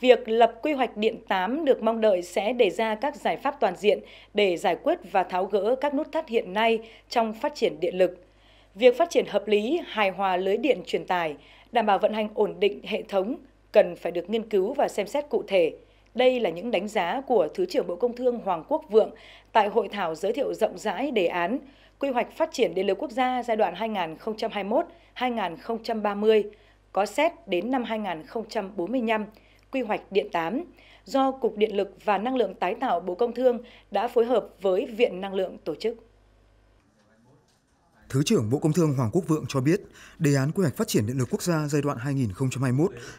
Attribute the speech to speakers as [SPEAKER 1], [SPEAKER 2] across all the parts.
[SPEAKER 1] Việc lập quy hoạch điện 8 được mong đợi sẽ đề ra các giải pháp toàn diện để giải quyết và tháo gỡ các nút thắt hiện nay trong phát triển điện lực. Việc phát triển hợp lý, hài hòa lưới điện truyền tải, đảm bảo vận hành ổn định hệ thống cần phải được nghiên cứu và xem xét cụ thể. Đây là những đánh giá của Thứ trưởng Bộ Công Thương Hoàng Quốc Vượng tại hội thảo giới thiệu rộng rãi đề án Quy hoạch phát triển điện lực quốc gia giai đoạn 2021-2030 có xét đến năm 2045 quy hoạch điện 8 do Cục Điện lực và Năng lượng tái tạo Bộ Công Thương đã phối hợp với Viện Năng lượng tổ chức.
[SPEAKER 2] Thứ trưởng Bộ Công Thương Hoàng Quốc Vượng cho biết, đề án quy hoạch phát triển điện lực quốc gia giai đoạn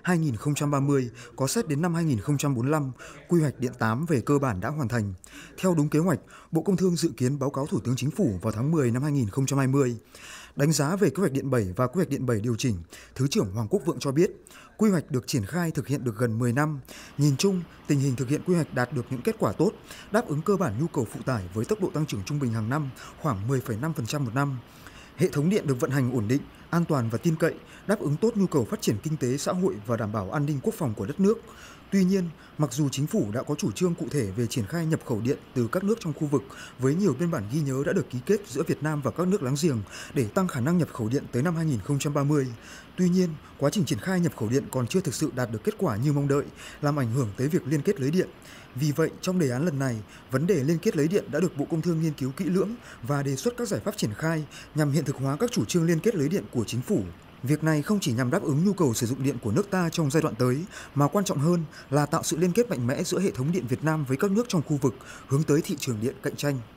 [SPEAKER 2] 2021-2030 có xét đến năm 2045, quy hoạch điện 8 về cơ bản đã hoàn thành. Theo đúng kế hoạch, Bộ Công Thương dự kiến báo cáo Thủ tướng Chính phủ vào tháng 10 năm 2020. Đánh giá về quy hoạch điện 7 và quy hoạch điện 7 điều chỉnh, Thứ trưởng Hoàng Quốc Vượng cho biết, quy hoạch được triển khai thực hiện được gần 10 năm. Nhìn chung, tình hình thực hiện quy hoạch đạt được những kết quả tốt, đáp ứng cơ bản nhu cầu phụ tải với tốc độ tăng trưởng trung bình hàng năm khoảng 10,5% một năm. Hệ thống điện được vận hành ổn định, an toàn và tin cậy, đáp ứng tốt nhu cầu phát triển kinh tế xã hội và đảm bảo an ninh quốc phòng của đất nước. Tuy nhiên, mặc dù chính phủ đã có chủ trương cụ thể về triển khai nhập khẩu điện từ các nước trong khu vực với nhiều biên bản ghi nhớ đã được ký kết giữa Việt Nam và các nước láng giềng để tăng khả năng nhập khẩu điện tới năm 2030, tuy nhiên, quá trình triển khai nhập khẩu điện còn chưa thực sự đạt được kết quả như mong đợi, làm ảnh hưởng tới việc liên kết lưới điện. Vì vậy, trong đề án lần này, vấn đề liên kết lưới điện đã được Bộ Công Thương nghiên cứu kỹ lưỡng và đề xuất các giải pháp triển khai nhằm hiện thực hóa các chủ trương liên kết lưới điện của của chính phủ. Việc này không chỉ nhằm đáp ứng nhu cầu sử dụng điện của nước ta trong giai đoạn tới, mà quan trọng hơn là tạo sự liên kết mạnh mẽ giữa hệ thống điện Việt Nam với các nước trong khu vực hướng tới thị trường điện cạnh tranh.